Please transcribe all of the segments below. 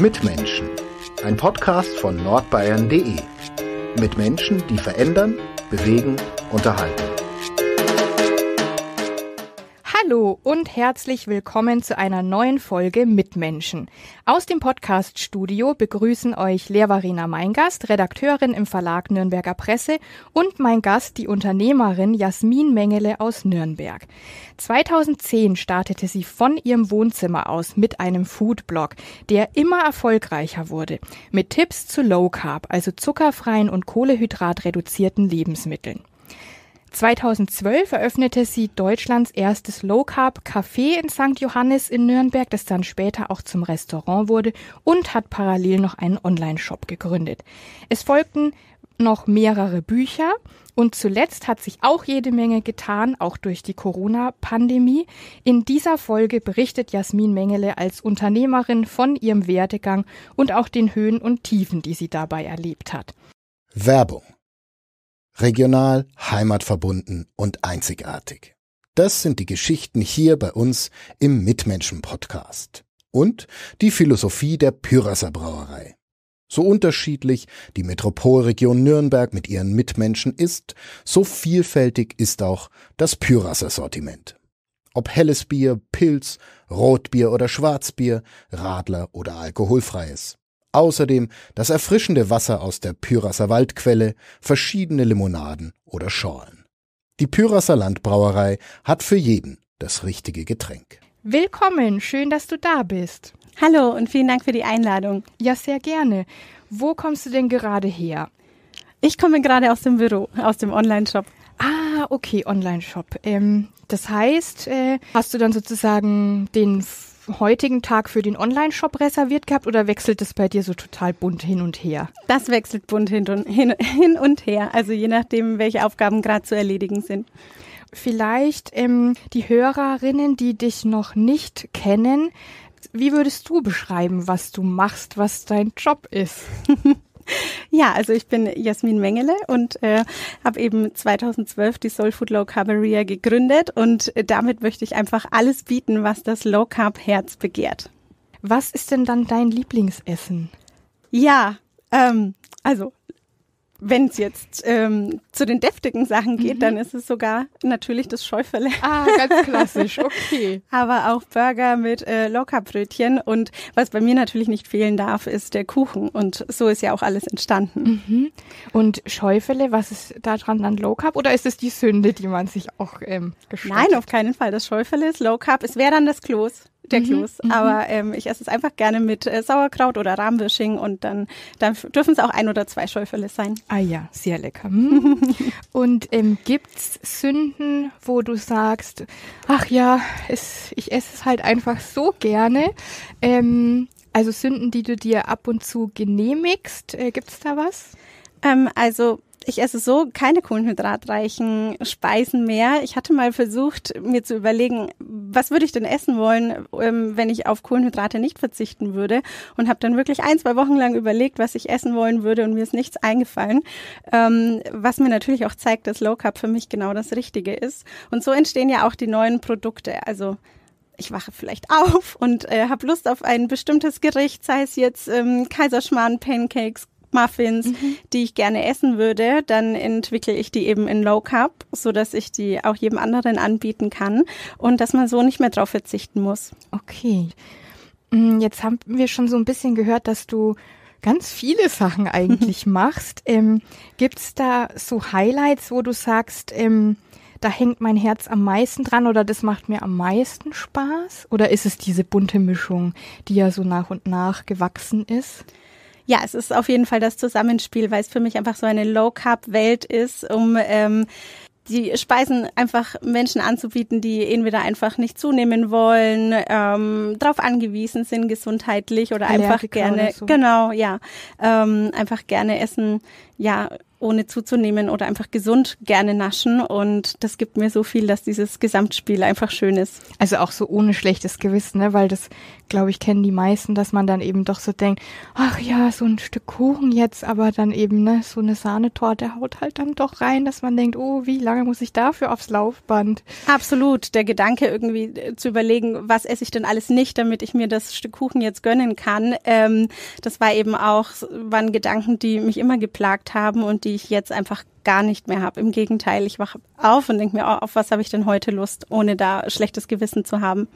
Mitmenschen. Ein Podcast von nordbayern.de. Mit Menschen, die verändern, bewegen, unterhalten. Hallo und herzlich willkommen zu einer neuen Folge Mitmenschen. Aus dem Podcaststudio begrüßen euch Lehrvarina Meingast, Redakteurin im Verlag Nürnberger Presse und mein Gast, die Unternehmerin Jasmin Mengele aus Nürnberg. 2010 startete sie von ihrem Wohnzimmer aus mit einem Foodblog, der immer erfolgreicher wurde, mit Tipps zu Low Carb, also zuckerfreien und kohlehydratreduzierten Lebensmitteln. 2012 eröffnete sie Deutschlands erstes Low Carb Café in St. Johannes in Nürnberg, das dann später auch zum Restaurant wurde und hat parallel noch einen Online-Shop gegründet. Es folgten noch mehrere Bücher und zuletzt hat sich auch jede Menge getan, auch durch die Corona-Pandemie. In dieser Folge berichtet Jasmin Mengele als Unternehmerin von ihrem Werdegang und auch den Höhen und Tiefen, die sie dabei erlebt hat. Werbung regional, heimatverbunden und einzigartig. Das sind die Geschichten hier bei uns im Mitmenschen-Podcast. Und die Philosophie der Pyrasser Brauerei. So unterschiedlich die Metropolregion Nürnberg mit ihren Mitmenschen ist, so vielfältig ist auch das Pyrasser Sortiment. Ob helles Bier, Pilz, Rotbier oder Schwarzbier, Radler oder alkoholfreies. Außerdem das erfrischende Wasser aus der Pyrasser Waldquelle, verschiedene Limonaden oder Schorlen. Die Pyrasser Landbrauerei hat für jeden das richtige Getränk. Willkommen, schön, dass du da bist. Hallo und vielen Dank für die Einladung. Ja, sehr gerne. Wo kommst du denn gerade her? Ich komme gerade aus dem Büro, aus dem Online-Shop. Ah, okay, Online-Shop. Ähm, das heißt, äh, hast du dann sozusagen den heutigen Tag für den Online-Shop reserviert gehabt oder wechselt es bei dir so total bunt hin und her? Das wechselt bunt hin und, hin, hin und her, also je nachdem, welche Aufgaben gerade zu erledigen sind. Vielleicht ähm, die Hörerinnen, die dich noch nicht kennen, wie würdest du beschreiben, was du machst, was dein Job ist? Ja, also ich bin Jasmin Mengele und äh, habe eben 2012 die Soul Food Low Carb Area gegründet und äh, damit möchte ich einfach alles bieten, was das Low Carb Herz begehrt. Was ist denn dann dein Lieblingsessen? Ja, ähm, also wenn es jetzt ähm, zu den deftigen Sachen geht, mhm. dann ist es sogar natürlich das Schäufele. Ah, ganz klassisch, okay. Aber auch Burger mit äh, Lockerbrötchen. Und was bei mir natürlich nicht fehlen darf, ist der Kuchen. Und so ist ja auch alles entstanden. Mhm. Und Schäufele, was ist da dran dann Low Carb? Oder ist es die Sünde, die man sich auch ähm, hat? Nein, auf keinen Fall. Das Schäufele ist Low Carb. Es wäre dann das Kloß der mhm, Kloß. Mhm, Aber ähm, ich esse es einfach gerne mit äh, Sauerkraut oder Rahmwisching und dann, dann dürfen es auch ein oder zwei Schäufele sein. Ah ja, sehr lecker. Mhm. und ähm, gibt es Sünden, wo du sagst, ach ja, es, ich esse es halt einfach so gerne. Ähm, also Sünden, die du dir ab und zu genehmigst, äh, gibt es da was? Ähm, also ich esse so keine kohlenhydratreichen Speisen mehr. Ich hatte mal versucht, mir zu überlegen, was würde ich denn essen wollen, ähm, wenn ich auf Kohlenhydrate nicht verzichten würde und habe dann wirklich ein, zwei Wochen lang überlegt, was ich essen wollen würde und mir ist nichts eingefallen, ähm, was mir natürlich auch zeigt, dass Low Carb für mich genau das Richtige ist. Und so entstehen ja auch die neuen Produkte. Also ich wache vielleicht auf und äh, habe Lust auf ein bestimmtes Gericht, sei es jetzt ähm, Kaiserschmarrn, Pancakes, Muffins, mhm. die ich gerne essen würde, dann entwickle ich die eben in Low Carb, so dass ich die auch jedem anderen anbieten kann und dass man so nicht mehr drauf verzichten muss. Okay. Mm, jetzt haben wir schon so ein bisschen gehört, dass du ganz viele Sachen eigentlich machst. Ähm, gibt's da so Highlights, wo du sagst, ähm, da hängt mein Herz am meisten dran oder das macht mir am meisten Spaß? Oder ist es diese bunte Mischung, die ja so nach und nach gewachsen ist? Ja, es ist auf jeden Fall das Zusammenspiel, weil es für mich einfach so eine Low-Carb-Welt ist, um ähm, die Speisen einfach Menschen anzubieten, die entweder einfach nicht zunehmen wollen, ähm, darauf angewiesen sind gesundheitlich oder einfach Allergiker gerne, so. genau, ja, ähm, einfach gerne essen, ja, ohne zuzunehmen oder einfach gesund gerne naschen. Und das gibt mir so viel, dass dieses Gesamtspiel einfach schön ist. Also auch so ohne schlechtes Gewissen, ne? weil das, glaube ich, kennen die meisten, dass man dann eben doch so denkt, ach ja, so ein Stück Kuchen jetzt, aber dann eben ne, so eine Sahnetorte haut halt dann doch rein, dass man denkt, oh, wie lange muss ich dafür aufs Laufband? Absolut. Der Gedanke irgendwie äh, zu überlegen, was esse ich denn alles nicht, damit ich mir das Stück Kuchen jetzt gönnen kann, ähm, das war eben auch, waren Gedanken, die mich immer geplagt gehabt haben und die ich jetzt einfach gar nicht mehr habe. Im Gegenteil, ich wache auf und denke mir, oh, auf was habe ich denn heute Lust, ohne da schlechtes Gewissen zu haben.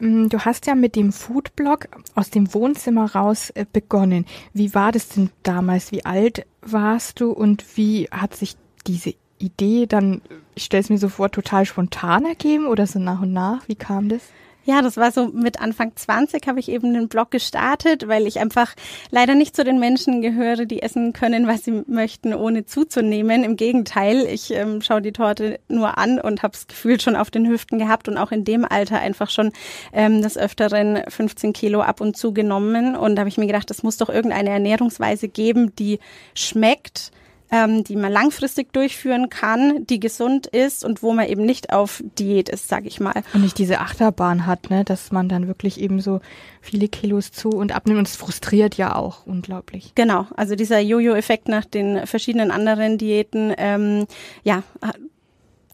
Mm, du hast ja mit dem Foodblog aus dem Wohnzimmer raus äh, begonnen. Wie war das denn damals? Wie alt warst du und wie hat sich diese Idee dann, ich stelle es mir so vor, total spontan ergeben oder so nach und nach? Wie kam das? Ja, das war so mit Anfang 20 habe ich eben den Blog gestartet, weil ich einfach leider nicht zu den Menschen gehöre, die essen können, was sie möchten, ohne zuzunehmen. Im Gegenteil, ich ähm, schaue die Torte nur an und habe das Gefühl schon auf den Hüften gehabt und auch in dem Alter einfach schon ähm, des Öfteren 15 Kilo ab und zu genommen. Und da habe ich mir gedacht, es muss doch irgendeine Ernährungsweise geben, die schmeckt ähm, die man langfristig durchführen kann, die gesund ist und wo man eben nicht auf Diät ist, sage ich mal. Und nicht diese Achterbahn hat, ne, dass man dann wirklich eben so viele Kilos zu und abnimmt und es frustriert ja auch unglaublich. Genau, also dieser Jojo-Effekt nach den verschiedenen anderen Diäten, ähm, ja,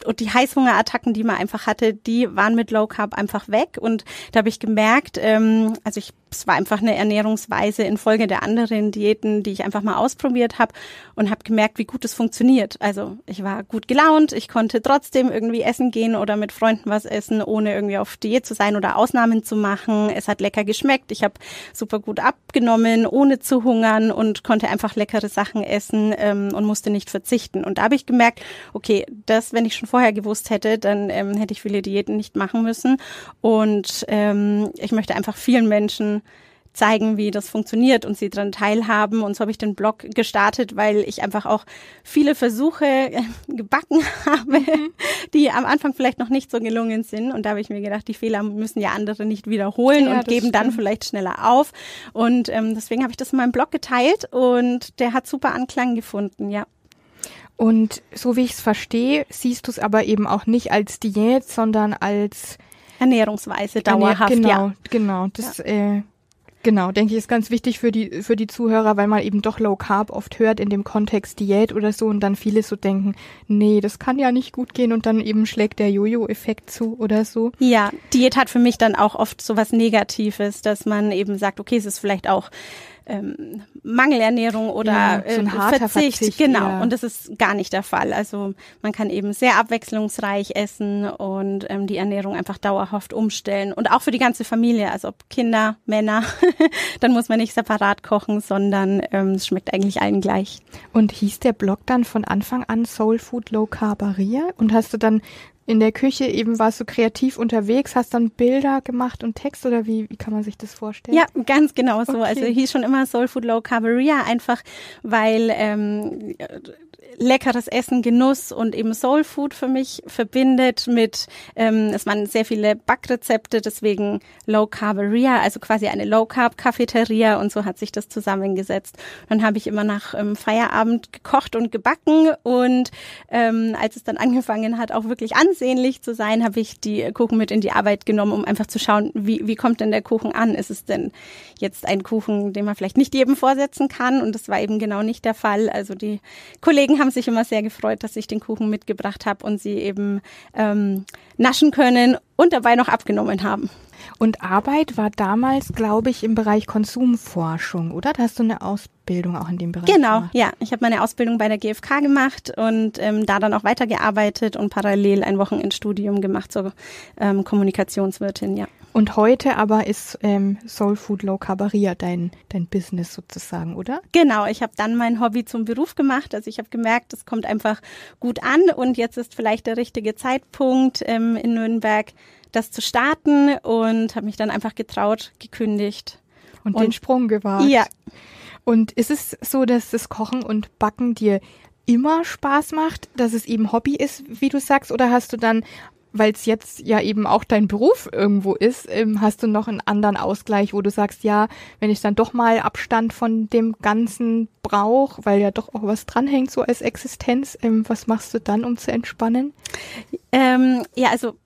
und die Heißhungerattacken, die man einfach hatte, die waren mit Low Carb einfach weg. Und da habe ich gemerkt, ähm, also ich es war einfach eine Ernährungsweise infolge der anderen Diäten, die ich einfach mal ausprobiert habe und habe gemerkt, wie gut es funktioniert. Also ich war gut gelaunt, ich konnte trotzdem irgendwie essen gehen oder mit Freunden was essen, ohne irgendwie auf Diät zu sein oder Ausnahmen zu machen. Es hat lecker geschmeckt, ich habe super gut abgenommen, ohne zu hungern und konnte einfach leckere Sachen essen ähm, und musste nicht verzichten. Und da habe ich gemerkt, okay, das, wenn ich schon vorher gewusst hätte, dann ähm, hätte ich viele Diäten nicht machen müssen. Und ähm, ich möchte einfach vielen Menschen zeigen, wie das funktioniert und sie daran teilhaben. Und so habe ich den Blog gestartet, weil ich einfach auch viele Versuche äh, gebacken habe, mhm. die am Anfang vielleicht noch nicht so gelungen sind. Und da habe ich mir gedacht, die Fehler müssen ja andere nicht wiederholen ja, und geben stimmt. dann vielleicht schneller auf. Und ähm, deswegen habe ich das in meinem Blog geteilt und der hat super Anklang gefunden, ja. Und so wie ich es verstehe, siehst du es aber eben auch nicht als Diät, sondern als Ernährungsweise dauerhaft. Genau, ja. genau. Das ja. äh, Genau, denke ich, ist ganz wichtig für die, für die Zuhörer, weil man eben doch Low Carb oft hört in dem Kontext Diät oder so und dann viele so denken, nee, das kann ja nicht gut gehen und dann eben schlägt der Jojo-Effekt zu oder so. Ja, Diät hat für mich dann auch oft so was Negatives, dass man eben sagt, okay, es ist vielleicht auch ähm, Mangelernährung oder ja, äh, so äh, Verzicht. Verzicht. Genau, ja. und das ist gar nicht der Fall. Also man kann eben sehr abwechslungsreich essen und ähm, die Ernährung einfach dauerhaft umstellen. Und auch für die ganze Familie, also ob Kinder, Männer, dann muss man nicht separat kochen, sondern ähm, es schmeckt eigentlich allen gleich. Und hieß der Blog dann von Anfang an Soul Food Low Carbaria? Und hast du dann in der Küche eben warst du kreativ unterwegs, hast dann Bilder gemacht und Text oder wie, wie kann man sich das vorstellen? Ja, ganz genau so. Also okay. Also hieß schon immer Soul Food Low Carb Einfach weil ähm, leckeres Essen, Genuss und eben Soul Food für mich verbindet mit, ähm, es waren sehr viele Backrezepte, deswegen Low Carberia, also quasi eine Low Carb Cafeteria und so hat sich das zusammengesetzt. Dann habe ich immer nach ähm, Feierabend gekocht und gebacken und ähm, als es dann angefangen hat, auch wirklich ansehnlich zu sein, habe ich die äh, Kuchen mit in die Arbeit genommen, um einfach zu schauen, wie, wie kommt denn der Kuchen an? Ist es denn jetzt ein Kuchen, den man vielleicht nicht jedem vorsetzen kann? Und das war eben genau nicht der Fall. Also die Kollegen Kollegen haben sich immer sehr gefreut, dass ich den Kuchen mitgebracht habe und sie eben ähm, naschen können und dabei noch abgenommen haben. Und Arbeit war damals, glaube ich, im Bereich Konsumforschung, oder? Da hast du eine Ausbildung auch in dem Bereich Genau, gemacht. ja. Ich habe meine Ausbildung bei der GfK gemacht und ähm, da dann auch weitergearbeitet und parallel ein Wochenendstudium gemacht zur ähm, Kommunikationswirtin, ja. Und heute aber ist ähm, Soul Food Low Carbaria dein, dein Business sozusagen, oder? Genau, ich habe dann mein Hobby zum Beruf gemacht. Also ich habe gemerkt, es kommt einfach gut an und jetzt ist vielleicht der richtige Zeitpunkt ähm, in Nürnberg, das zu starten und habe mich dann einfach getraut, gekündigt. und, und, den Sprung gewagt. Ja. Und ist es so, dass das Kochen und Backen dir immer Spaß macht, dass es eben Hobby ist, wie du sagst, oder hast du dann weil es jetzt ja eben auch dein Beruf irgendwo ist, ähm, hast du noch einen anderen Ausgleich, wo du sagst, ja, wenn ich dann doch mal Abstand von dem Ganzen brauche, weil ja doch auch was dranhängt, so als Existenz, ähm, was machst du dann, um zu entspannen? Ähm, ja, also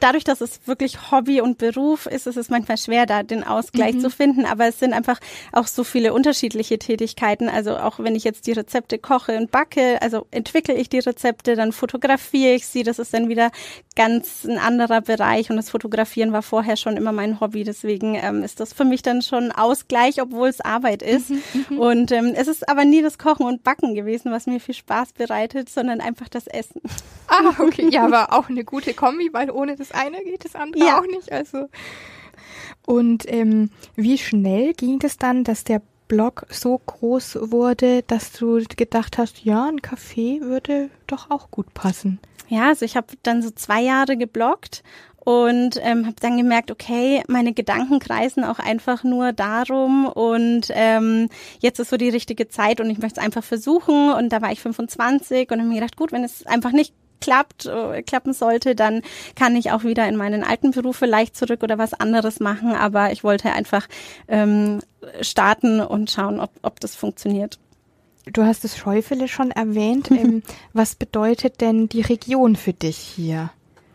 dadurch, dass es wirklich Hobby und Beruf ist, ist es manchmal schwer, da den Ausgleich mhm. zu finden. Aber es sind einfach auch so viele unterschiedliche Tätigkeiten. Also auch wenn ich jetzt die Rezepte koche und backe, also entwickle ich die Rezepte, dann fotografiere ich sie. Das ist dann wieder ganz ein anderer Bereich und das Fotografieren war vorher schon immer mein Hobby. Deswegen ähm, ist das für mich dann schon Ausgleich, obwohl es Arbeit ist. Mhm, mhm. und ähm, es ist aber nie das Kochen und Backen gewesen, was mir viel Spaß bereitet, sondern einfach das Essen. Ah, okay. Ja, aber auch eine gute Kombi, weil ohne das eine geht das andere ja. auch nicht. Also. Und ähm, wie schnell ging das dann, dass der Blog so groß wurde, dass du gedacht hast, ja, ein Kaffee würde doch auch gut passen? Ja, also ich habe dann so zwei Jahre geblockt und ähm, habe dann gemerkt, okay, meine Gedanken kreisen auch einfach nur darum und ähm, jetzt ist so die richtige Zeit und ich möchte es einfach versuchen und da war ich 25 und habe mir gedacht, gut, wenn es einfach nicht klappt, äh, klappen sollte, dann kann ich auch wieder in meinen alten Beruf vielleicht zurück oder was anderes machen. Aber ich wollte einfach ähm, starten und schauen, ob, ob das funktioniert du hast das Schäufele schon erwähnt. Ähm, was bedeutet denn die Region für dich hier?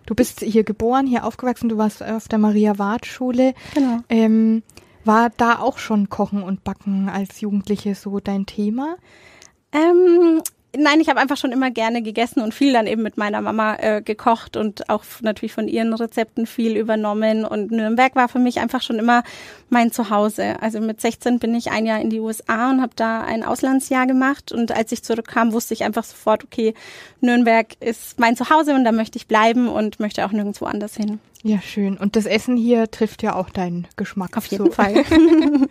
Du bist hier geboren, hier aufgewachsen, du warst auf der maria wart schule Genau. Ähm, war da auch schon Kochen und Backen als Jugendliche so dein Thema? Ähm, Nein, ich habe einfach schon immer gerne gegessen und viel dann eben mit meiner Mama äh, gekocht und auch natürlich von ihren Rezepten viel übernommen. Und Nürnberg war für mich einfach schon immer mein Zuhause. Also mit 16 bin ich ein Jahr in die USA und habe da ein Auslandsjahr gemacht. Und als ich zurückkam, wusste ich einfach sofort, okay, Nürnberg ist mein Zuhause und da möchte ich bleiben und möchte auch nirgendwo anders hin. Ja, schön. Und das Essen hier trifft ja auch deinen Geschmack. Auf jeden so. Fall.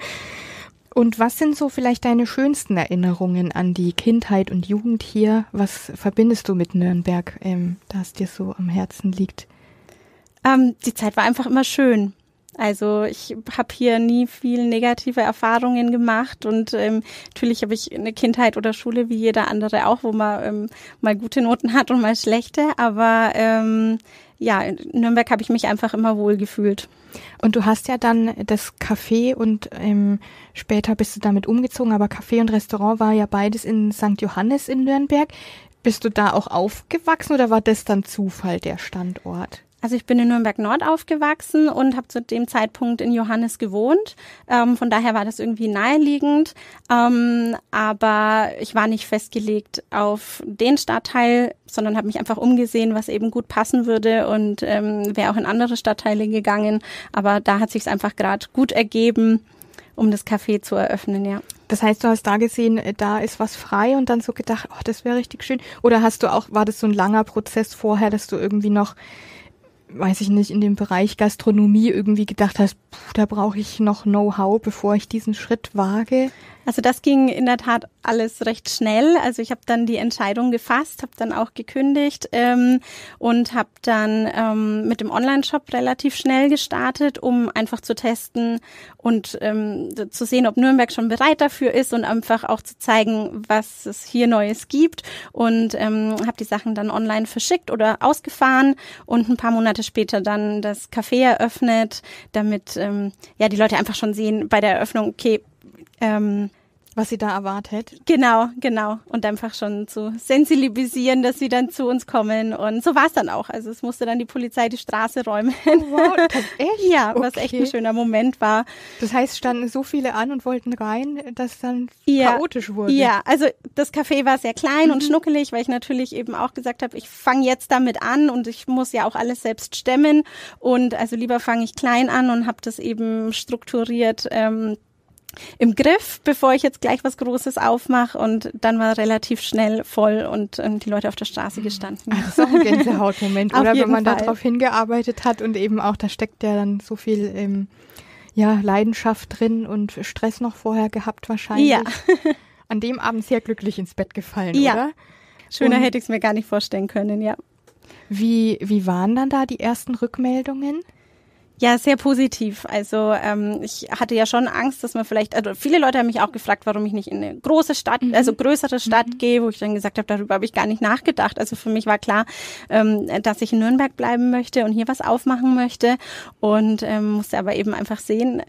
Und was sind so vielleicht deine schönsten Erinnerungen an die Kindheit und Jugend hier? Was verbindest du mit Nürnberg, ähm, das dir so am Herzen liegt? Ähm, die Zeit war einfach immer schön. Also ich habe hier nie viel negative Erfahrungen gemacht und ähm, natürlich habe ich eine Kindheit oder Schule wie jeder andere auch, wo man ähm, mal gute Noten hat und mal schlechte, aber ähm, ja, in Nürnberg habe ich mich einfach immer wohl gefühlt. Und du hast ja dann das Café und ähm, später bist du damit umgezogen, aber Café und Restaurant war ja beides in St. Johannes in Nürnberg. Bist du da auch aufgewachsen oder war das dann Zufall der Standort? Also ich bin in Nürnberg-Nord aufgewachsen und habe zu dem Zeitpunkt in Johannes gewohnt. Ähm, von daher war das irgendwie naheliegend. Ähm, aber ich war nicht festgelegt auf den Stadtteil, sondern habe mich einfach umgesehen, was eben gut passen würde und ähm, wäre auch in andere Stadtteile gegangen. Aber da hat sich es einfach gerade gut ergeben, um das Café zu eröffnen, ja. Das heißt, du hast da gesehen, äh, da ist was frei und dann so gedacht, oh, das wäre richtig schön. Oder hast du auch, war das so ein langer Prozess vorher, dass du irgendwie noch weiß ich nicht, in dem Bereich Gastronomie irgendwie gedacht hast, pff, da brauche ich noch Know-how, bevor ich diesen Schritt wage? Also das ging in der Tat alles recht schnell. Also ich habe dann die Entscheidung gefasst, habe dann auch gekündigt ähm, und habe dann ähm, mit dem Online-Shop relativ schnell gestartet, um einfach zu testen und ähm, zu sehen, ob Nürnberg schon bereit dafür ist und einfach auch zu zeigen, was es hier Neues gibt. Und ähm, habe die Sachen dann online verschickt oder ausgefahren und ein paar Monate später dann das Café eröffnet, damit ähm, ja die Leute einfach schon sehen bei der Eröffnung, okay, ähm, was sie da erwartet. Genau, genau. Und einfach schon zu sensibilisieren, dass sie dann zu uns kommen. Und so war es dann auch. Also es musste dann die Polizei die Straße räumen. Oh, wow, das echt? ja, okay. was echt ein schöner Moment war. Das heißt, standen so viele an und wollten rein, dass dann ja, chaotisch wurde. Ja, also das Café war sehr klein mhm. und schnuckelig, weil ich natürlich eben auch gesagt habe, ich fange jetzt damit an und ich muss ja auch alles selbst stemmen. Und also lieber fange ich klein an und habe das eben strukturiert. Ähm, im Griff, bevor ich jetzt gleich was Großes aufmache. Und dann war relativ schnell voll und ähm, die Leute auf der Straße gestanden. Ach, so ein Gänsehautmoment, oder? Wenn man darauf hingearbeitet hat und eben auch, da steckt ja dann so viel ähm, ja, Leidenschaft drin und Stress noch vorher gehabt wahrscheinlich. Ja. An dem Abend sehr glücklich ins Bett gefallen, ja. oder? Schöner und hätte ich es mir gar nicht vorstellen können, ja. Wie, wie waren dann da die ersten Rückmeldungen? Ja, sehr positiv. Also ähm, ich hatte ja schon Angst, dass man vielleicht, also viele Leute haben mich auch gefragt, warum ich nicht in eine große Stadt, mhm. also größere Stadt mhm. gehe, wo ich dann gesagt habe, darüber habe ich gar nicht nachgedacht. Also für mich war klar, ähm, dass ich in Nürnberg bleiben möchte und hier was aufmachen möchte und ähm, musste aber eben einfach sehen,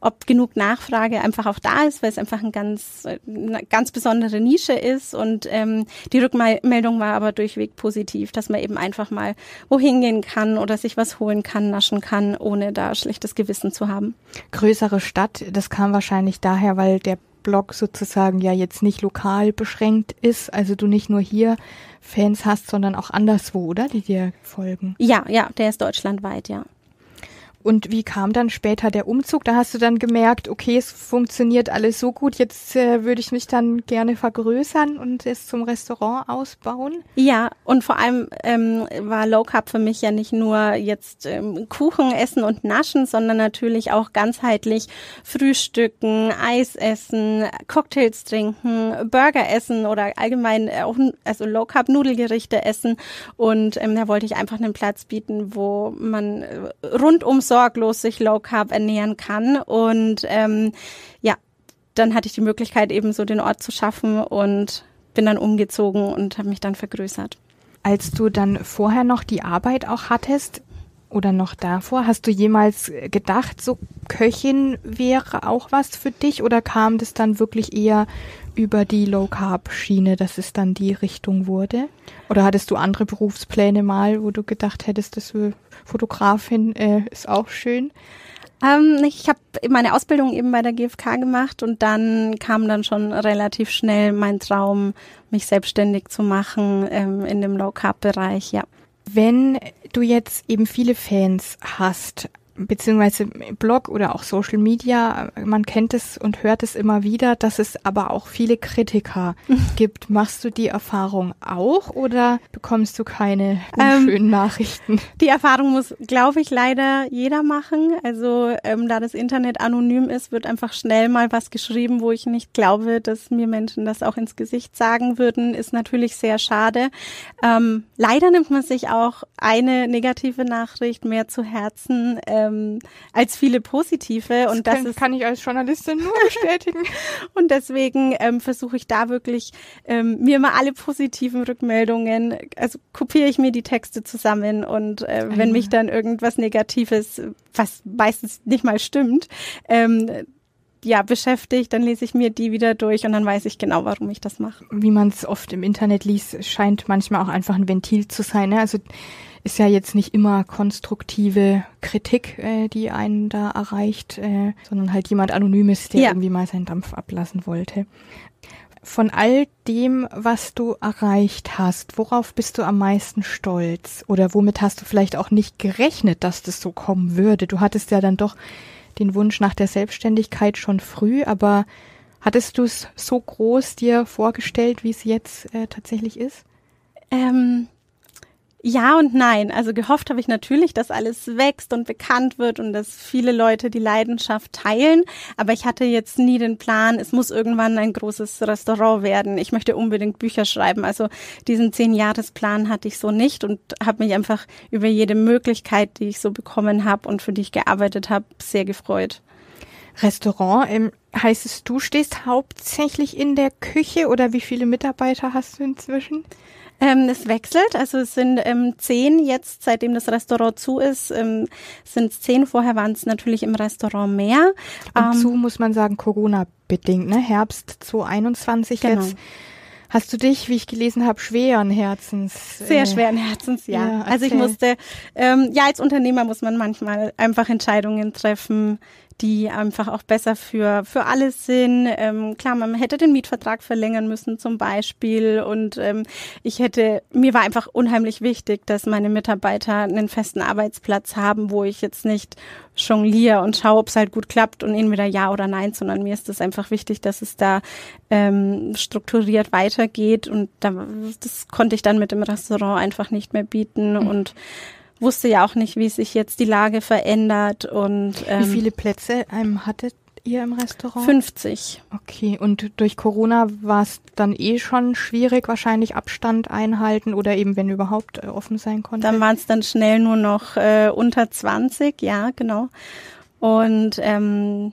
ob genug Nachfrage einfach auch da ist, weil es einfach ein ganz, äh, eine ganz besondere Nische ist. Und ähm, die Rückmeldung war aber durchweg positiv, dass man eben einfach mal wohin gehen kann oder sich was holen kann, naschen kann, ohne da schlechtes Gewissen zu haben. Größere Stadt, das kam wahrscheinlich daher, weil der Blog sozusagen ja jetzt nicht lokal beschränkt ist, also du nicht nur hier Fans hast, sondern auch anderswo, oder? Die dir folgen. Ja, ja, der ist deutschlandweit, ja. Und wie kam dann später der Umzug? Da hast du dann gemerkt, okay, es funktioniert alles so gut, jetzt äh, würde ich mich dann gerne vergrößern und es zum Restaurant ausbauen. Ja, und vor allem ähm, war Low Carb für mich ja nicht nur jetzt ähm, Kuchen essen und naschen, sondern natürlich auch ganzheitlich Frühstücken, Eis essen, Cocktails trinken, Burger essen oder allgemein äh, auch also Low Carb Nudelgerichte essen. Und ähm, da wollte ich einfach einen Platz bieten, wo man äh, rund ums sorglos sich Low Carb ernähren kann. Und ähm, ja, dann hatte ich die Möglichkeit, eben so den Ort zu schaffen und bin dann umgezogen und habe mich dann vergrößert. Als du dann vorher noch die Arbeit auch hattest, oder noch davor, hast du jemals äh, gedacht, so Köchin wäre auch was für dich? Oder kam das dann wirklich eher über die Low Carb Schiene, dass es dann die Richtung wurde? Oder hattest du andere Berufspläne mal, wo du gedacht hättest, das Fotografin äh, ist auch schön? Ähm, ich habe meine Ausbildung eben bei der GfK gemacht und dann kam dann schon relativ schnell mein Traum, mich selbstständig zu machen ähm, in dem Low Carb Bereich. Ja. Wenn du jetzt eben viele Fans hast, beziehungsweise Blog oder auch Social Media, man kennt es und hört es immer wieder, dass es aber auch viele Kritiker gibt. Machst du die Erfahrung auch oder bekommst du keine ähm, schönen Nachrichten? Die Erfahrung muss, glaube ich, leider jeder machen. Also ähm, da das Internet anonym ist, wird einfach schnell mal was geschrieben, wo ich nicht glaube, dass mir Menschen das auch ins Gesicht sagen würden, ist natürlich sehr schade. Ähm, leider nimmt man sich auch eine negative Nachricht mehr zu Herzen. Ähm, ähm, als viele positive. Das und das, kann, ist, kann ich als Journalistin nur bestätigen. und deswegen ähm, versuche ich da wirklich ähm, mir mal alle positiven Rückmeldungen, also kopiere ich mir die Texte zusammen und äh, wenn ah, mich dann irgendwas Negatives, was meistens nicht mal stimmt, ähm, ja, beschäftigt, dann lese ich mir die wieder durch und dann weiß ich genau, warum ich das mache. Wie man es oft im Internet liest, scheint manchmal auch einfach ein Ventil zu sein. Ne? Also ist ja jetzt nicht immer konstruktive Kritik, äh, die einen da erreicht, äh, sondern halt jemand Anonymes, der ja. irgendwie mal seinen Dampf ablassen wollte. Von all dem, was du erreicht hast, worauf bist du am meisten stolz? Oder womit hast du vielleicht auch nicht gerechnet, dass das so kommen würde? Du hattest ja dann doch den Wunsch nach der Selbstständigkeit schon früh, aber hattest du es so groß dir vorgestellt, wie es jetzt äh, tatsächlich ist? Ähm, ja und nein. Also gehofft habe ich natürlich, dass alles wächst und bekannt wird und dass viele Leute die Leidenschaft teilen. Aber ich hatte jetzt nie den Plan, es muss irgendwann ein großes Restaurant werden. Ich möchte unbedingt Bücher schreiben. Also diesen Zehn-Jahres-Plan hatte ich so nicht und habe mich einfach über jede Möglichkeit, die ich so bekommen habe und für die ich gearbeitet habe, sehr gefreut. Restaurant ähm, heißt es, du stehst hauptsächlich in der Küche oder wie viele Mitarbeiter hast du inzwischen? Ähm, es wechselt, also es sind ähm, zehn jetzt, seitdem das Restaurant zu ist, ähm, sind es zehn. Vorher waren es natürlich im Restaurant mehr. Und ähm, zu muss man sagen, Corona-bedingt, ne? Herbst 2021 genau. jetzt. Hast du dich, wie ich gelesen habe, schweren Herzens? Sehr äh, schweren Herzens, ja. ja also ich musste, ähm, ja, als Unternehmer muss man manchmal einfach Entscheidungen treffen, die einfach auch besser für, für alles sind. Ähm, klar, man hätte den Mietvertrag verlängern müssen zum Beispiel und ähm, ich hätte, mir war einfach unheimlich wichtig, dass meine Mitarbeiter einen festen Arbeitsplatz haben, wo ich jetzt nicht jongliere und schaue, ob es halt gut klappt und entweder ja oder nein, sondern mir ist es einfach wichtig, dass es da ähm, strukturiert weitergeht und da, das konnte ich dann mit dem Restaurant einfach nicht mehr bieten mhm. und wusste ja auch nicht, wie sich jetzt die Lage verändert und ähm, wie viele Plätze ähm, hattet ihr im Restaurant? 50. Okay, und durch Corona war es dann eh schon schwierig, wahrscheinlich Abstand einhalten oder eben, wenn überhaupt, äh, offen sein konnte. Dann waren es dann schnell nur noch äh, unter 20, ja, genau. Und ähm,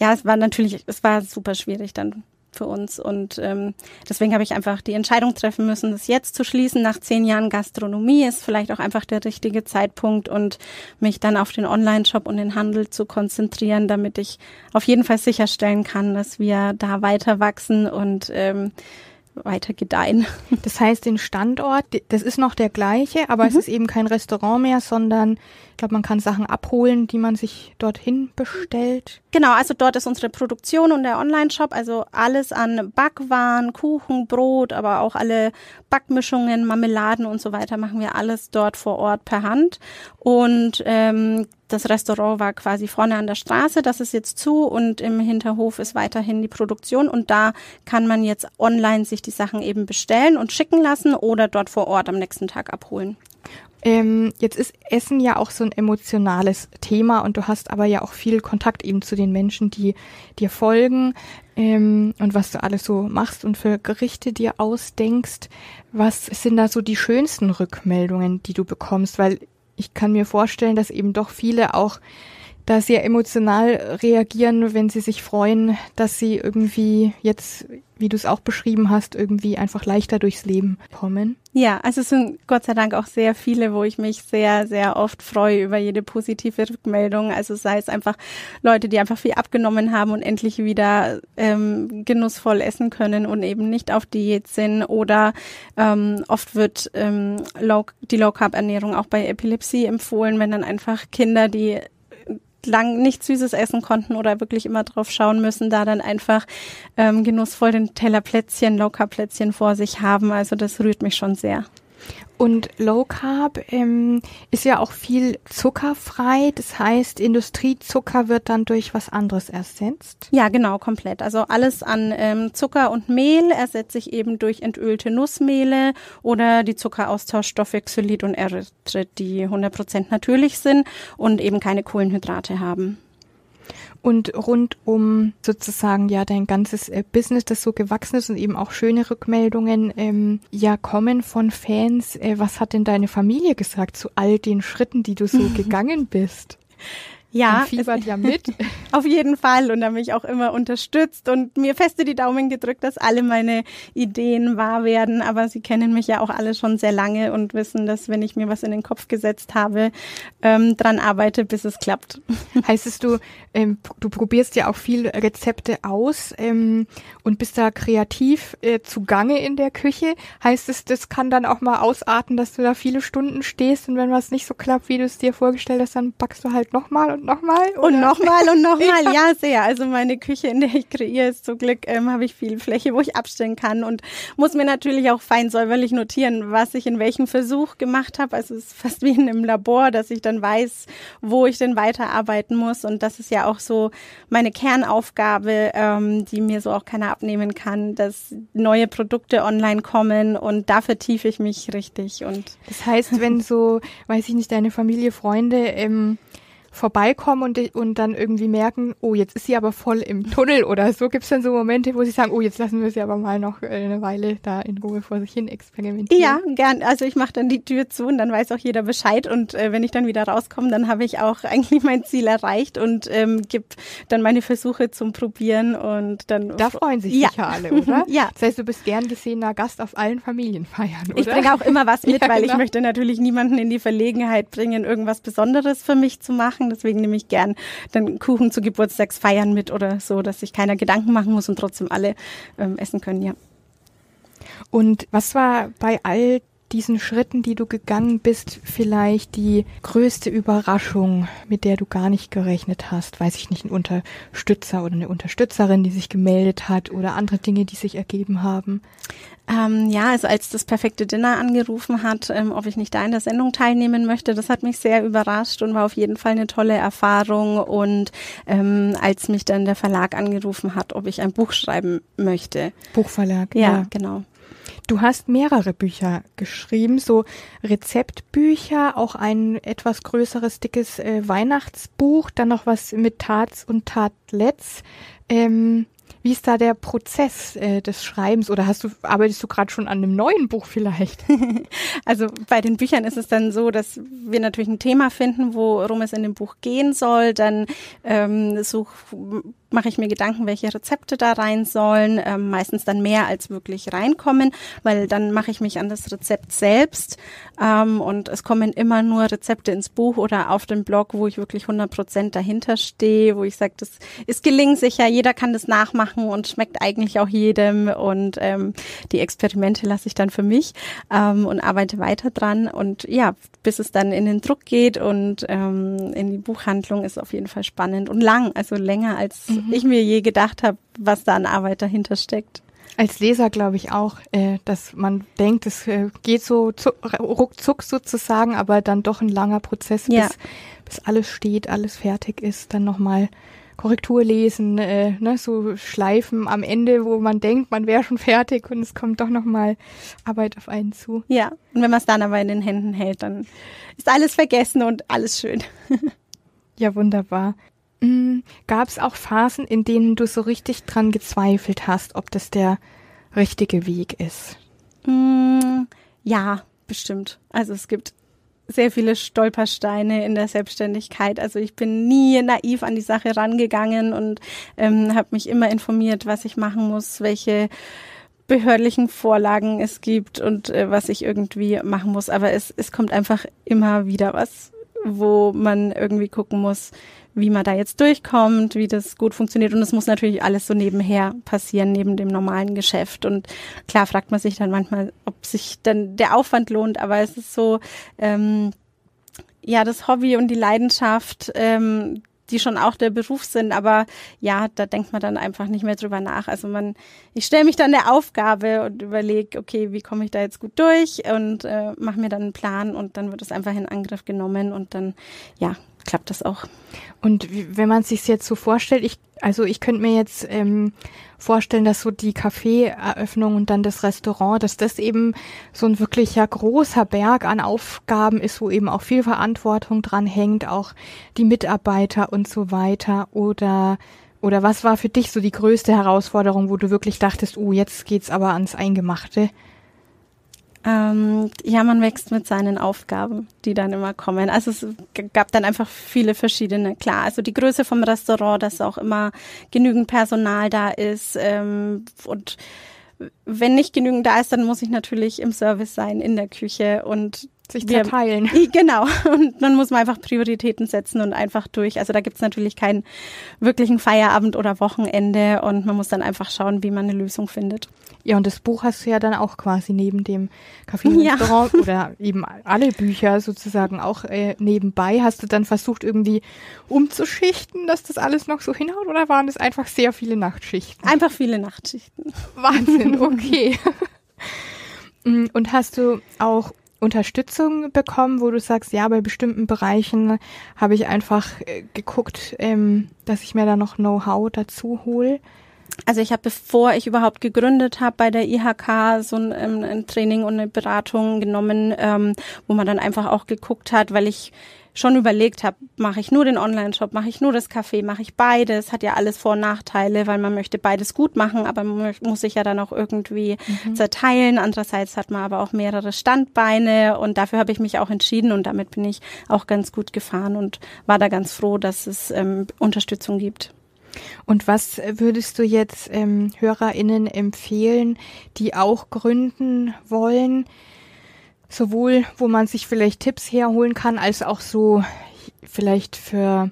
ja, es war natürlich, es war super schwierig dann für uns. Und ähm, deswegen habe ich einfach die Entscheidung treffen müssen, das jetzt zu schließen. Nach zehn Jahren Gastronomie ist vielleicht auch einfach der richtige Zeitpunkt und mich dann auf den Online-Shop und den Handel zu konzentrieren, damit ich auf jeden Fall sicherstellen kann, dass wir da weiter wachsen und ähm, weiter gedeihen. Das heißt, den Standort, das ist noch der gleiche, aber mhm. es ist eben kein Restaurant mehr, sondern glaube, man kann Sachen abholen, die man sich dorthin bestellt. Genau, also dort ist unsere Produktion und der Online-Shop, also alles an Backwaren, Kuchen, Brot, aber auch alle Backmischungen, Marmeladen und so weiter machen wir alles dort vor Ort per Hand. Und ähm, das Restaurant war quasi vorne an der Straße, das ist jetzt zu und im Hinterhof ist weiterhin die Produktion und da kann man jetzt online sich die Sachen eben bestellen und schicken lassen oder dort vor Ort am nächsten Tag abholen. Ähm, jetzt ist Essen ja auch so ein emotionales Thema und du hast aber ja auch viel Kontakt eben zu den Menschen, die dir folgen ähm, und was du alles so machst und für Gerichte dir ausdenkst. Was sind da so die schönsten Rückmeldungen, die du bekommst? Weil ich kann mir vorstellen, dass eben doch viele auch da sehr emotional reagieren, wenn sie sich freuen, dass sie irgendwie jetzt, wie du es auch beschrieben hast, irgendwie einfach leichter durchs Leben kommen. Ja, also es sind Gott sei Dank auch sehr viele, wo ich mich sehr, sehr oft freue über jede positive Rückmeldung. Also sei es einfach Leute, die einfach viel abgenommen haben und endlich wieder ähm, genussvoll essen können und eben nicht auf Diät sind. Oder ähm, oft wird ähm, low, die Low-Carb-Ernährung auch bei Epilepsie empfohlen, wenn dann einfach Kinder, die lang nichts Süßes essen konnten oder wirklich immer drauf schauen müssen, da dann einfach ähm, genussvoll den Teller Plätzchen, Locker Plätzchen vor sich haben. Also das rührt mich schon sehr. Und Low Carb ähm, ist ja auch viel zuckerfrei. Das heißt, Industriezucker wird dann durch was anderes ersetzt. Ja, genau, komplett. Also alles an ähm, Zucker und Mehl ersetze ich eben durch entölte Nussmehle oder die Zuckeraustauschstoffe Xylit und Erythrit, die 100% natürlich sind und eben keine Kohlenhydrate haben und rund um sozusagen ja dein ganzes äh, Business, das so gewachsen ist und eben auch schöne Rückmeldungen ähm, ja kommen von Fans. Äh, was hat denn deine Familie gesagt zu all den Schritten, die du so gegangen bist? Ja. fiebert ja mit. Auf jeden Fall. Und da mich auch immer unterstützt und mir feste die Daumen gedrückt, dass alle meine Ideen wahr werden. Aber Sie kennen mich ja auch alle schon sehr lange und wissen, dass wenn ich mir was in den Kopf gesetzt habe, ähm, dran arbeite, bis es klappt. Heißt es, du, ähm, du probierst ja auch viele Rezepte aus ähm, und bist da kreativ äh, zugange in der Küche. Heißt es, das kann dann auch mal ausarten, dass du da viele Stunden stehst und wenn was nicht so klappt, wie du es dir vorgestellt hast, dann backst du halt nochmal und nochmal? Und nochmal und nochmal, ja. ja. sehr. Also meine Küche, in der ich kreiere, ist zum Glück, ähm, habe ich viel Fläche, wo ich abstellen kann und muss mir natürlich auch fein säuberlich notieren, was ich in welchem Versuch gemacht habe. Also es ist fast wie in einem Labor, dass ich dann weiß, wo ich denn weiterarbeiten muss. Und das ist ja auch so meine Kernaufgabe, ähm, die mir so auch keiner abnehmen kann, dass neue Produkte online kommen und da vertiefe ich mich richtig. Und das heißt, wenn so, weiß ich nicht, deine Familie, Freunde ähm, vorbeikommen und, und dann irgendwie merken, oh, jetzt ist sie aber voll im Tunnel oder so. Gibt es dann so Momente, wo sie sagen, oh, jetzt lassen wir sie aber mal noch äh, eine Weile da in Ruhe vor sich hin experimentieren? Ja, gern. Also ich mache dann die Tür zu und dann weiß auch jeder Bescheid. Und äh, wenn ich dann wieder rauskomme, dann habe ich auch eigentlich mein Ziel erreicht und ähm, gebe dann meine Versuche zum Probieren und dann. Da freuen sich ja. sicher alle, oder? ja. Das heißt, du bist gern gesehener Gast auf allen Familienfeiern, oder? Ich bringe auch immer was mit, ja, weil ich genau. möchte natürlich niemanden in die Verlegenheit bringen, irgendwas Besonderes für mich zu machen machen. Deswegen nehme ich gern dann Kuchen zu Geburtstagsfeiern mit oder so, dass sich keiner Gedanken machen muss und trotzdem alle ähm, essen können, ja. Und was war bei all diesen Schritten, die du gegangen bist, vielleicht die größte Überraschung, mit der du gar nicht gerechnet hast? Weiß ich nicht, ein Unterstützer oder eine Unterstützerin, die sich gemeldet hat oder andere Dinge, die sich ergeben haben? Ähm, ja, also als das perfekte Dinner angerufen hat, ähm, ob ich nicht da in der Sendung teilnehmen möchte, das hat mich sehr überrascht und war auf jeden Fall eine tolle Erfahrung. Und ähm, als mich dann der Verlag angerufen hat, ob ich ein Buch schreiben möchte. Buchverlag. Ja, ja. genau. Du hast mehrere Bücher geschrieben, so Rezeptbücher, auch ein etwas größeres, dickes äh, Weihnachtsbuch, dann noch was mit Tats und Tartlets. Ähm, wie ist da der Prozess äh, des Schreibens oder hast du, arbeitest du gerade schon an einem neuen Buch vielleicht? also bei den Büchern ist es dann so, dass wir natürlich ein Thema finden, worum es in dem Buch gehen soll. Dann ähm, such, mache ich mir Gedanken, welche Rezepte da rein sollen. Ähm, meistens dann mehr als wirklich reinkommen, weil dann mache ich mich an das Rezept selbst. Ähm, und es kommen immer nur Rezepte ins Buch oder auf den Blog, wo ich wirklich 100 Prozent dahinter stehe, wo ich sage, das ist gelingsicher, jeder kann das nachmachen machen und schmeckt eigentlich auch jedem. Und ähm, die Experimente lasse ich dann für mich ähm, und arbeite weiter dran. Und ja, bis es dann in den Druck geht und ähm, in die Buchhandlung ist auf jeden Fall spannend und lang, also länger als mhm. ich mir je gedacht habe, was da an Arbeit dahinter steckt. Als Leser glaube ich auch, äh, dass man denkt, es äh, geht so ruckzuck sozusagen, aber dann doch ein langer Prozess, ja. bis, bis alles steht, alles fertig ist, dann nochmal Korrektur lesen, äh, ne, so Schleifen am Ende, wo man denkt, man wäre schon fertig und es kommt doch nochmal Arbeit auf einen zu. Ja, und wenn man es dann aber in den Händen hält, dann ist alles vergessen und alles schön. ja, wunderbar. Mhm. Gab es auch Phasen, in denen du so richtig dran gezweifelt hast, ob das der richtige Weg ist? Mhm. Ja, bestimmt. Also es gibt sehr viele Stolpersteine in der Selbstständigkeit. Also ich bin nie naiv an die Sache rangegangen und ähm, habe mich immer informiert, was ich machen muss, welche behördlichen Vorlagen es gibt und äh, was ich irgendwie machen muss. Aber es, es kommt einfach immer wieder was wo man irgendwie gucken muss, wie man da jetzt durchkommt, wie das gut funktioniert. Und es muss natürlich alles so nebenher passieren, neben dem normalen Geschäft. Und klar fragt man sich dann manchmal, ob sich dann der Aufwand lohnt, aber es ist so, ähm, ja, das Hobby und die Leidenschaft, ähm, die schon auch der Beruf sind, aber ja, da denkt man dann einfach nicht mehr drüber nach. Also man, ich stelle mich dann der Aufgabe und überlege, okay, wie komme ich da jetzt gut durch und äh, mache mir dann einen Plan und dann wird es einfach in Angriff genommen und dann, ja, klappt das auch. Und wenn man sich jetzt so vorstellt, ich also ich könnte mir jetzt ähm, vorstellen, dass so die Kaffeeeröffnung und dann das Restaurant, dass das eben so ein wirklicher großer Berg an Aufgaben ist, wo eben auch viel Verantwortung dran hängt, auch die Mitarbeiter und so weiter. Oder oder was war für dich so die größte Herausforderung, wo du wirklich dachtest, oh, jetzt geht's aber ans Eingemachte? Ähm, ja, man wächst mit seinen Aufgaben, die dann immer kommen. Also es gab dann einfach viele verschiedene, klar. Also die Größe vom Restaurant, dass auch immer genügend Personal da ist ähm, und wenn nicht genügend da ist, dann muss ich natürlich im Service sein, in der Küche und sich zerteilen. Wir, genau. Und dann muss man einfach Prioritäten setzen und einfach durch. Also da gibt es natürlich keinen wirklichen Feierabend oder Wochenende und man muss dann einfach schauen, wie man eine Lösung findet. Ja, und das Buch hast du ja dann auch quasi neben dem Kaffee-Restaurant ja. oder eben alle Bücher sozusagen auch äh, nebenbei. Hast du dann versucht, irgendwie umzuschichten, dass das alles noch so hinhaut oder waren es einfach sehr viele Nachtschichten? Einfach viele Nachtschichten. Wahnsinn, okay. Mm, und hast du auch Unterstützung bekommen, wo du sagst, ja, bei bestimmten Bereichen habe ich einfach äh, geguckt, ähm, dass ich mir da noch Know-how dazu hole? Also ich habe, bevor ich überhaupt gegründet habe bei der IHK, so ein, ähm, ein Training und eine Beratung genommen, ähm, wo man dann einfach auch geguckt hat, weil ich schon überlegt habe, mache ich nur den Online-Shop, mache ich nur das Café, mache ich beides, hat ja alles Vor- und Nachteile, weil man möchte beides gut machen, aber man muss sich ja dann auch irgendwie mhm. zerteilen. Andererseits hat man aber auch mehrere Standbeine und dafür habe ich mich auch entschieden und damit bin ich auch ganz gut gefahren und war da ganz froh, dass es ähm, Unterstützung gibt. Und was würdest du jetzt ähm, HörerInnen empfehlen, die auch gründen wollen? sowohl wo man sich vielleicht Tipps herholen kann, als auch so vielleicht für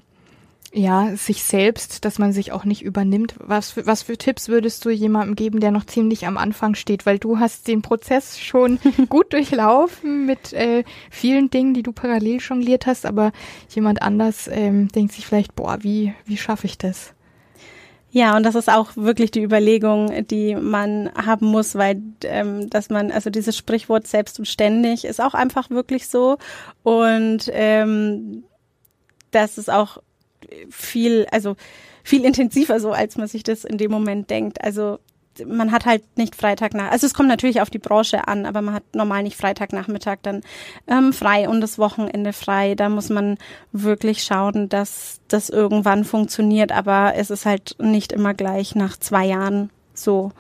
ja, sich selbst, dass man sich auch nicht übernimmt. Was für, was für Tipps würdest du jemandem geben, der noch ziemlich am Anfang steht? Weil du hast den Prozess schon gut durchlaufen mit äh, vielen Dingen, die du parallel jongliert hast, aber jemand anders ähm, denkt sich vielleicht, boah, wie, wie schaffe ich das? Ja, und das ist auch wirklich die Überlegung, die man haben muss, weil ähm, dass man, also dieses Sprichwort selbst und ständig ist auch einfach wirklich so. Und ähm, das ist auch viel, also viel intensiver so, als man sich das in dem Moment denkt. Also man hat halt nicht Freitagnach. Also es kommt natürlich auf die Branche an, aber man hat normal nicht Freitagnachmittag dann ähm, frei und das Wochenende frei. Da muss man wirklich schauen, dass das irgendwann funktioniert, aber es ist halt nicht immer gleich nach zwei Jahren so.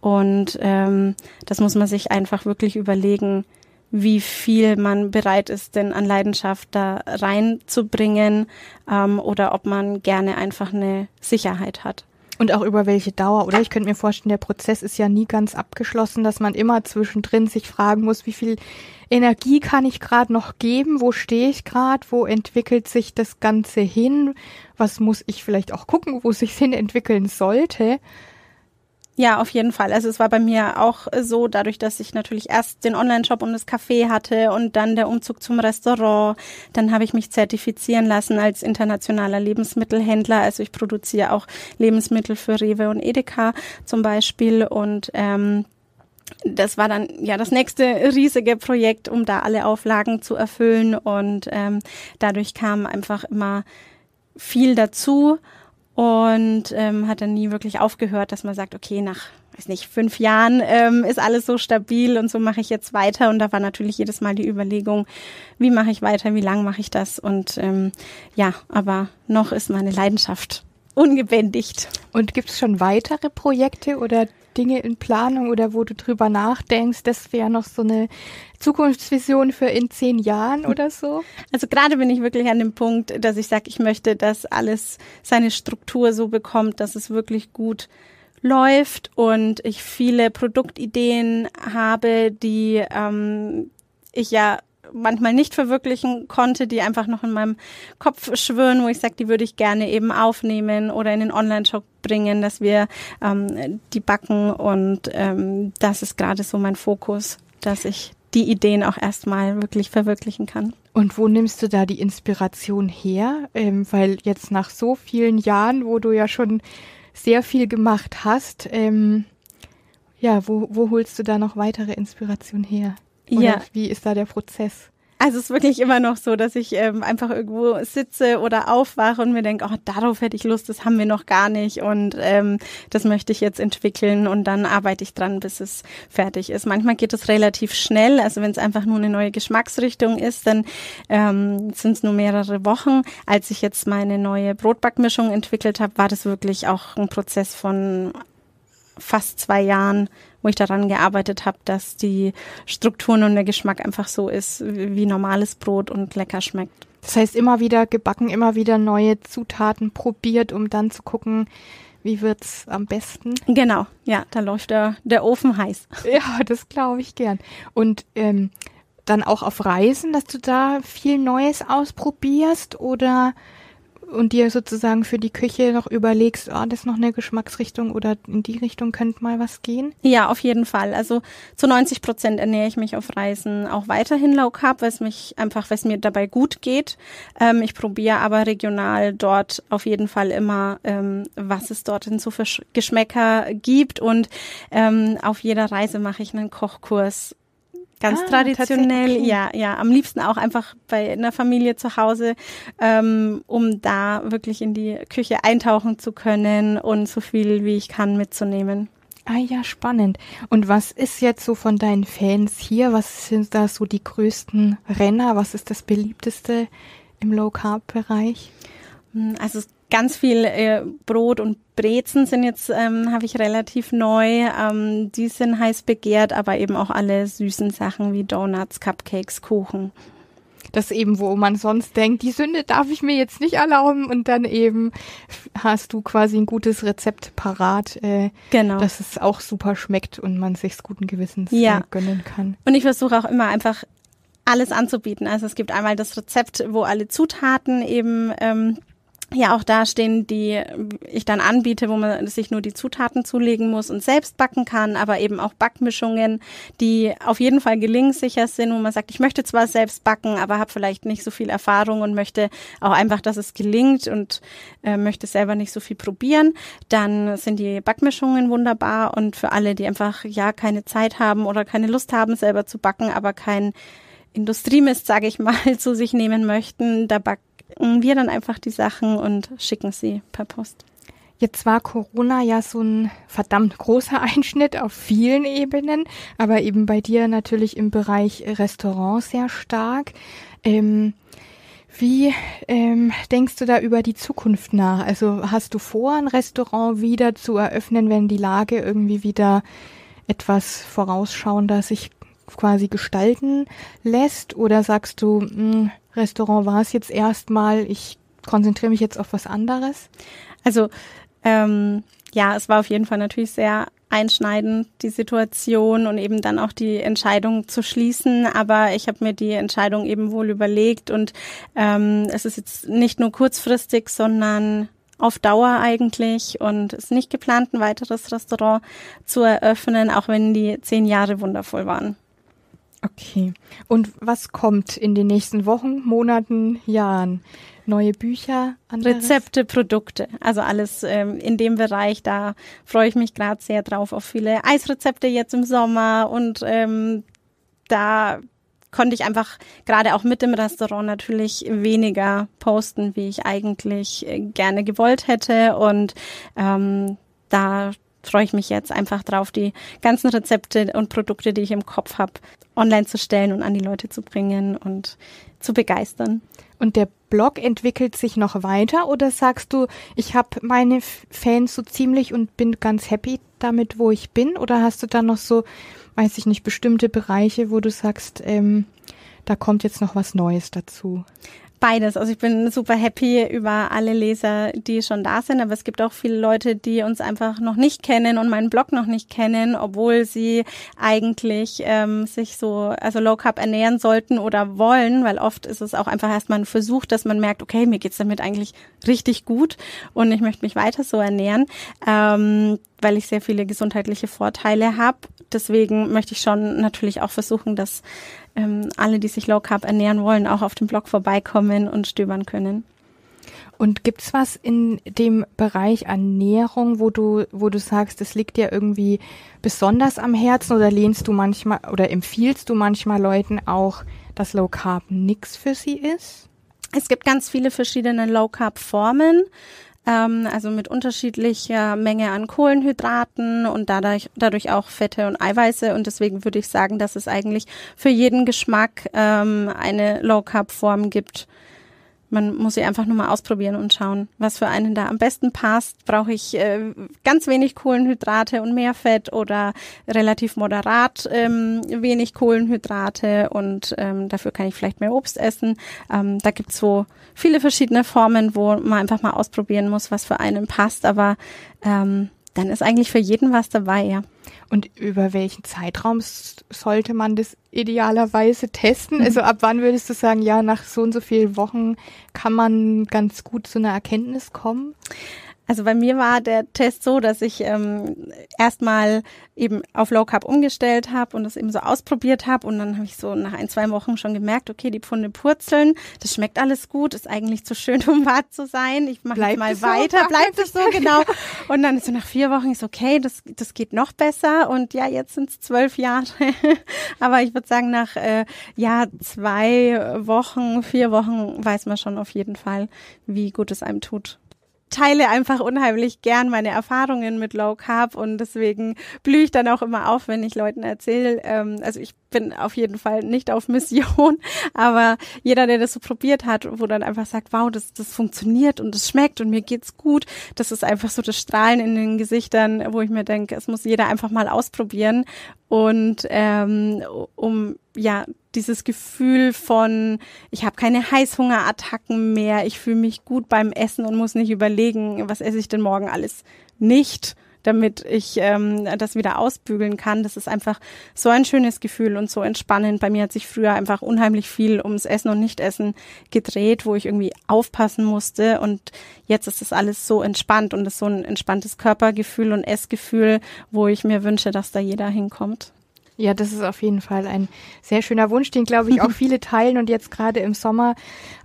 Und ähm, das muss man sich einfach wirklich überlegen, wie viel man bereit ist, denn an Leidenschaft da reinzubringen ähm, oder ob man gerne einfach eine Sicherheit hat. Und auch über welche Dauer, oder? Ich könnte mir vorstellen, der Prozess ist ja nie ganz abgeschlossen, dass man immer zwischendrin sich fragen muss, wie viel Energie kann ich gerade noch geben, wo stehe ich gerade, wo entwickelt sich das Ganze hin, was muss ich vielleicht auch gucken, wo es sich hin entwickeln sollte. Ja, auf jeden Fall. Also es war bei mir auch äh, so, dadurch, dass ich natürlich erst den Online-Shop und das Café hatte und dann der Umzug zum Restaurant. Dann habe ich mich zertifizieren lassen als internationaler Lebensmittelhändler. Also ich produziere auch Lebensmittel für Rewe und Edeka zum Beispiel und ähm, das war dann ja das nächste riesige Projekt, um da alle Auflagen zu erfüllen und ähm, dadurch kam einfach immer viel dazu und ähm, hat dann nie wirklich aufgehört, dass man sagt, okay, nach, weiß nicht, fünf Jahren ähm, ist alles so stabil und so mache ich jetzt weiter. Und da war natürlich jedes Mal die Überlegung, wie mache ich weiter, wie lang mache ich das? Und ähm, ja, aber noch ist meine Leidenschaft ungebändigt. Und gibt es schon weitere Projekte oder Dinge in Planung oder wo du drüber nachdenkst, das wäre noch so eine Zukunftsvision für in zehn Jahren oder so? Also gerade bin ich wirklich an dem Punkt, dass ich sage, ich möchte, dass alles seine Struktur so bekommt, dass es wirklich gut läuft und ich viele Produktideen habe, die ähm, ich ja manchmal nicht verwirklichen konnte, die einfach noch in meinem Kopf schwören, wo ich sage, die würde ich gerne eben aufnehmen oder in den Online-Shop bringen, dass wir ähm, die backen und ähm, das ist gerade so mein Fokus, dass ich die Ideen auch erstmal wirklich verwirklichen kann. Und wo nimmst du da die Inspiration her? Ähm, weil jetzt nach so vielen Jahren, wo du ja schon sehr viel gemacht hast, ähm, ja, wo, wo holst du da noch weitere Inspiration her? Oder ja. wie ist da der Prozess? Also es ist wirklich immer noch so, dass ich ähm, einfach irgendwo sitze oder aufwache und mir denke, oh, darauf hätte ich Lust, das haben wir noch gar nicht und ähm, das möchte ich jetzt entwickeln und dann arbeite ich dran, bis es fertig ist. Manchmal geht es relativ schnell, also wenn es einfach nur eine neue Geschmacksrichtung ist, dann ähm, sind es nur mehrere Wochen. Als ich jetzt meine neue Brotbackmischung entwickelt habe, war das wirklich auch ein Prozess von fast zwei Jahren, wo ich daran gearbeitet habe, dass die Strukturen und der Geschmack einfach so ist wie normales Brot und lecker schmeckt. Das heißt, immer wieder gebacken, immer wieder neue Zutaten probiert, um dann zu gucken, wie wird's am besten? Genau, ja, da läuft der, der Ofen heiß. Ja, das glaube ich gern. Und ähm, dann auch auf Reisen, dass du da viel Neues ausprobierst oder und dir sozusagen für die Küche noch überlegst, oh, das ist noch eine Geschmacksrichtung oder in die Richtung könnte mal was gehen? Ja, auf jeden Fall. Also zu 90 Prozent ernähre ich mich auf Reisen auch weiterhin Low Carb, weil es mich einfach, weil es mir dabei gut geht. Ähm, ich probiere aber regional dort auf jeden Fall immer, ähm, was es dort in so für Geschmäcker gibt und ähm, auf jeder Reise mache ich einen Kochkurs Ganz ah, traditionell, ja, ja. Am liebsten auch einfach bei einer Familie zu Hause, ähm, um da wirklich in die Küche eintauchen zu können und so viel wie ich kann mitzunehmen. Ah ja, spannend. Und was ist jetzt so von deinen Fans hier? Was sind da so die größten Renner? Was ist das beliebteste im Low Carb Bereich? Hm, also es ganz viel äh, Brot und Brezen sind jetzt, ähm, habe ich relativ neu. Ähm, die sind heiß begehrt, aber eben auch alle süßen Sachen wie Donuts, Cupcakes, Kuchen. Das eben, wo man sonst denkt, die Sünde darf ich mir jetzt nicht erlauben und dann eben hast du quasi ein gutes Rezept parat, äh, genau. dass es auch super schmeckt und man sich's guten Gewissens ja. Äh, gönnen kann. Und ich versuche auch immer einfach alles anzubieten. Also es gibt einmal das Rezept, wo alle Zutaten eben ähm, ja auch da stehen, die ich dann anbiete, wo man sich nur die Zutaten zulegen muss und selbst backen kann, aber eben auch Backmischungen, die auf jeden Fall gelingsicher sind, wo man sagt, ich möchte zwar selbst backen, aber habe vielleicht nicht so viel Erfahrung und möchte auch einfach, dass es gelingt und äh, möchte selber nicht so viel probieren. Dann sind die Backmischungen wunderbar und für alle, die einfach ja keine Zeit haben oder keine Lust haben, selber zu backen, aber kein Industriemist, sage ich mal, zu sich nehmen möchten. Da backt wir dann einfach die Sachen und schicken sie per Post. Jetzt war Corona ja so ein verdammt großer Einschnitt auf vielen Ebenen, aber eben bei dir natürlich im Bereich Restaurant sehr stark. Ähm, wie ähm, denkst du da über die Zukunft nach? Also hast du vor, ein Restaurant wieder zu eröffnen, wenn die Lage irgendwie wieder etwas vorausschauender sich quasi gestalten lässt? Oder sagst du, mh, hm, Restaurant war es jetzt erstmal, ich konzentriere mich jetzt auf was anderes? Also ähm, ja, es war auf jeden Fall natürlich sehr einschneidend, die Situation und eben dann auch die Entscheidung zu schließen. Aber ich habe mir die Entscheidung eben wohl überlegt und ähm, es ist jetzt nicht nur kurzfristig, sondern auf Dauer eigentlich und ist nicht geplant, ein weiteres Restaurant zu eröffnen, auch wenn die zehn Jahre wundervoll waren. Okay. Und was kommt in den nächsten Wochen, Monaten, Jahren? Neue Bücher, anderes? Rezepte, Produkte, also alles ähm, in dem Bereich. Da freue ich mich gerade sehr drauf auf viele Eisrezepte jetzt im Sommer und ähm, da konnte ich einfach gerade auch mit dem Restaurant natürlich weniger posten, wie ich eigentlich äh, gerne gewollt hätte und ähm, da freue ich mich jetzt einfach drauf, die ganzen Rezepte und Produkte, die ich im Kopf habe, online zu stellen und an die Leute zu bringen und zu begeistern. Und der Blog entwickelt sich noch weiter oder sagst du, ich habe meine Fans so ziemlich und bin ganz happy damit, wo ich bin? Oder hast du da noch so, weiß ich nicht, bestimmte Bereiche, wo du sagst, ähm, da kommt jetzt noch was Neues dazu? Beides. Also ich bin super happy über alle Leser, die schon da sind. Aber es gibt auch viele Leute, die uns einfach noch nicht kennen und meinen Blog noch nicht kennen, obwohl sie eigentlich ähm, sich so, also Low Carb ernähren sollten oder wollen, weil oft ist es auch einfach erstmal ein Versuch, dass man merkt, okay, mir geht's damit eigentlich richtig gut und ich möchte mich weiter so ernähren, ähm, weil ich sehr viele gesundheitliche Vorteile habe. Deswegen möchte ich schon natürlich auch versuchen, dass ähm, alle, die sich Low Carb ernähren wollen, auch auf dem Blog vorbeikommen und stöbern können. Und gibt's was in dem Bereich Ernährung, wo du, wo du sagst, es liegt dir irgendwie besonders am Herzen oder lehnst du manchmal oder empfiehlst du manchmal Leuten auch, dass Low Carb nix für sie ist? Es gibt ganz viele verschiedene Low Carb Formen ähm, also mit unterschiedlicher Menge an Kohlenhydraten und dadurch, dadurch auch Fette und Eiweiße. Und deswegen würde ich sagen, dass es eigentlich für jeden Geschmack ähm, eine Low-Carb-Form gibt. Man muss sie einfach nur mal ausprobieren und schauen, was für einen da am besten passt. Brauche ich äh, ganz wenig Kohlenhydrate und mehr Fett oder relativ moderat ähm, wenig Kohlenhydrate und ähm, dafür kann ich vielleicht mehr Obst essen. Ähm, da es so viele verschiedene Formen, wo man einfach mal ausprobieren muss, was für einen passt. Aber ähm, dann ist eigentlich für jeden was dabei, ja. Und über welchen Zeitraum sollte man das idealerweise testen? Also mhm. Also ab wann würdest du sagen, ja, nach so und so vielen Wochen kann man ganz gut zu einer Erkenntnis kommen? Also bei mir war der Test so, dass ich ähm, erstmal eben auf Low Carb umgestellt habe und das eben so ausprobiert habe und dann habe ich so nach ein, zwei Wochen schon gemerkt, okay, die Pfunde purzeln, das schmeckt alles gut, ist eigentlich zu schön, um wahr zu sein. Ich mache mal so, weiter, bleibt es so, genau. Und dann ist so nach vier Wochen ist okay, das, das geht noch besser und ja, jetzt sind es zwölf Jahre. Aber ich würde sagen, nach äh, ja, zwei Wochen, vier Wochen weiß man schon auf jeden Fall, wie gut es einem tut teile einfach unheimlich gern meine Erfahrungen mit Low Carb und deswegen blühe ich dann auch immer auf, wenn ich Leuten erzähle. Ähm, also ich bin auf jeden Fall nicht auf Mission, aber jeder, der das so probiert hat, wo dann einfach sagt, wow, das, das funktioniert und das schmeckt und mir geht's gut, das ist einfach so das Strahlen in den Gesichtern, wo ich mir denke, es muss jeder einfach mal ausprobieren und ähm, um ja dieses Gefühl von, ich habe keine Heißhungerattacken mehr, ich fühle mich gut beim Essen und muss nicht überlegen, was esse ich denn morgen alles nicht, damit ich ähm, das wieder ausbügeln kann. Das ist einfach so ein schönes Gefühl und so entspannend. Bei mir hat sich früher einfach unheimlich viel ums Essen und Nichtessen gedreht, wo ich irgendwie aufpassen musste. Und jetzt ist das alles so entspannt und ist so ein entspanntes Körpergefühl und Essgefühl, wo ich mir wünsche, dass da jeder hinkommt. Ja, das ist auf jeden Fall ein sehr schöner Wunsch, den glaube ich auch viele teilen und jetzt gerade im Sommer.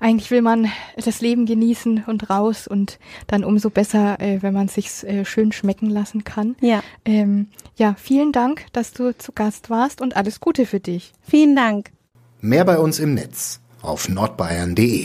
Eigentlich will man das Leben genießen und raus und dann umso besser, äh, wenn man sich's äh, schön schmecken lassen kann. Ja. Ähm, ja, vielen Dank, dass du zu Gast warst und alles Gute für dich. Vielen Dank. Mehr bei uns im Netz auf nordbayern.de